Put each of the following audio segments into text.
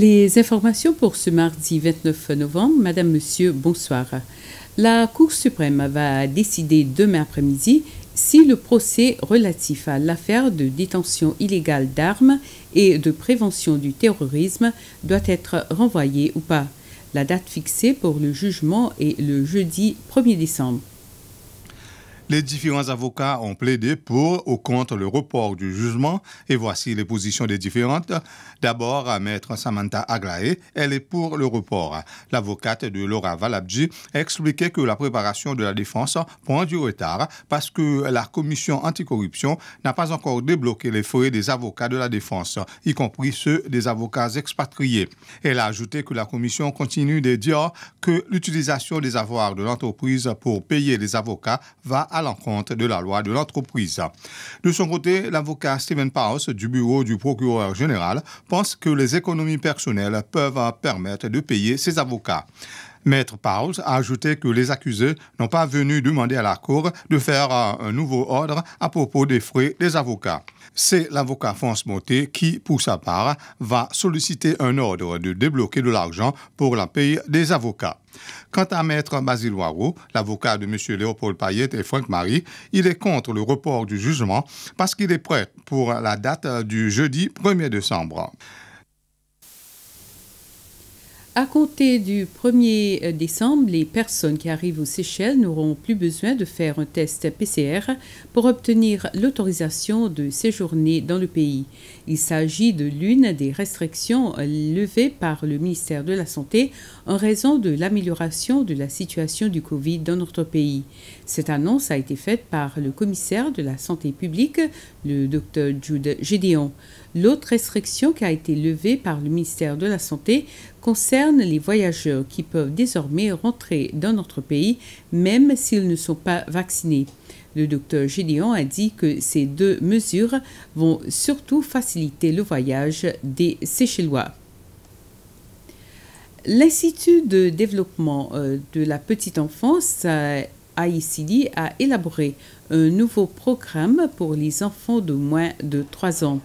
Les informations pour ce mardi 29 novembre. Madame, Monsieur, bonsoir. La Cour suprême va décider demain après-midi si le procès relatif à l'affaire de détention illégale d'armes et de prévention du terrorisme doit être renvoyé ou pas. La date fixée pour le jugement est le jeudi 1er décembre. Les différents avocats ont plaidé pour ou contre le report du jugement et voici les positions des différentes. D'abord, maître Samantha Aglaé, elle est pour le report. L'avocate de Laura Valabji expliquait que la préparation de la défense prend du retard parce que la commission anticorruption n'a pas encore débloqué les frais des avocats de la défense, y compris ceux des avocats expatriés. Elle a ajouté que la commission continue de dire que l'utilisation des avoirs de l'entreprise pour payer les avocats va à l'encontre de la loi de l'entreprise. De son côté, l'avocat Stephen Powers du bureau du procureur général pense que les économies personnelles peuvent permettre de payer ses avocats. Maître Pauls a ajouté que les accusés n'ont pas venu demander à la Cour de faire euh, un nouveau ordre à propos des frais des avocats. C'est l'avocat France Moté qui, pour sa part, va solliciter un ordre de débloquer de l'argent pour la paye des avocats. Quant à Maître Basile l'avocat de M. Léopold Payet et Franck Marie, il est contre le report du jugement parce qu'il est prêt pour la date du jeudi 1er décembre. À compter du 1er euh, décembre, les personnes qui arrivent aux Seychelles n'auront plus besoin de faire un test PCR pour obtenir l'autorisation de séjourner dans le pays. Il s'agit de l'une des restrictions euh, levées par le ministère de la Santé en raison de l'amélioration de la situation du Covid dans notre pays. Cette annonce a été faite par le commissaire de la Santé publique, le Dr Jude Gédéon. L'autre restriction qui a été levée par le ministère de la Santé concerne les voyageurs qui peuvent désormais rentrer dans notre pays même s'ils ne sont pas vaccinés. Le docteur Gédéon a dit que ces deux mesures vont surtout faciliter le voyage des Seychellois. L'Institut de développement euh, de la petite enfance euh, AICD a élaboré un nouveau programme pour les enfants de moins de 3 ans.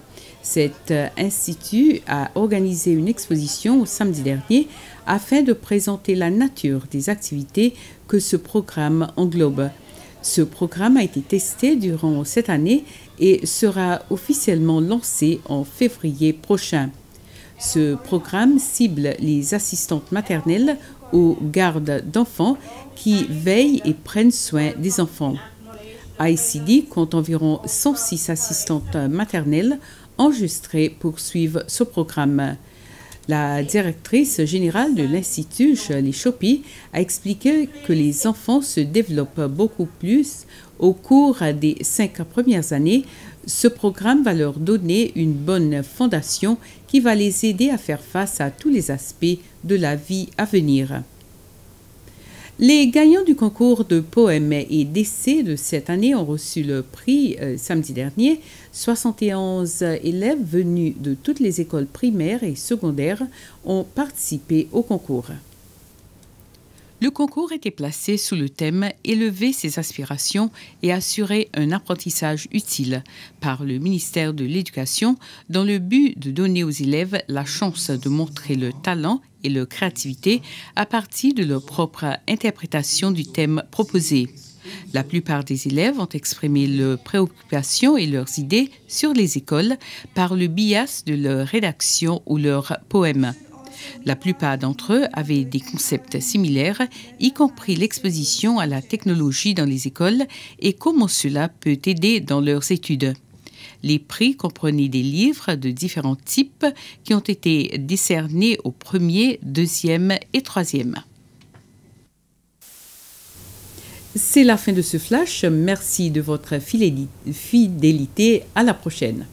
Cet euh, institut a organisé une exposition au samedi dernier afin de présenter la nature des activités que ce programme englobe. Ce programme a été testé durant cette année et sera officiellement lancé en février prochain. Ce programme cible les assistantes maternelles ou gardes d'enfants qui veillent et prennent soin des enfants. ICD compte environ 106 assistantes maternelles pour suivre ce programme. La directrice générale de l'Institut, les Chopi, a expliqué que les enfants se développent beaucoup plus au cours des cinq premières années. Ce programme va leur donner une bonne fondation qui va les aider à faire face à tous les aspects de la vie à venir. Les gagnants du concours de poèmes et d'essais de cette année ont reçu le prix euh, samedi dernier. 71 élèves venus de toutes les écoles primaires et secondaires ont participé au concours. Le concours était placé sous le thème Élever ses aspirations et assurer un apprentissage utile par le ministère de l'Éducation dans le but de donner aux élèves la chance de montrer leur talent et leur créativité à partir de leur propre interprétation du thème proposé. La plupart des élèves ont exprimé leurs préoccupations et leurs idées sur les écoles par le bias de leur rédaction ou leur poème. La plupart d'entre eux avaient des concepts similaires, y compris l'exposition à la technologie dans les écoles et comment cela peut aider dans leurs études. Les prix comprenaient des livres de différents types qui ont été décernés au premier, deuxième et troisième. C'est la fin de ce flash. Merci de votre fidélité. À la prochaine.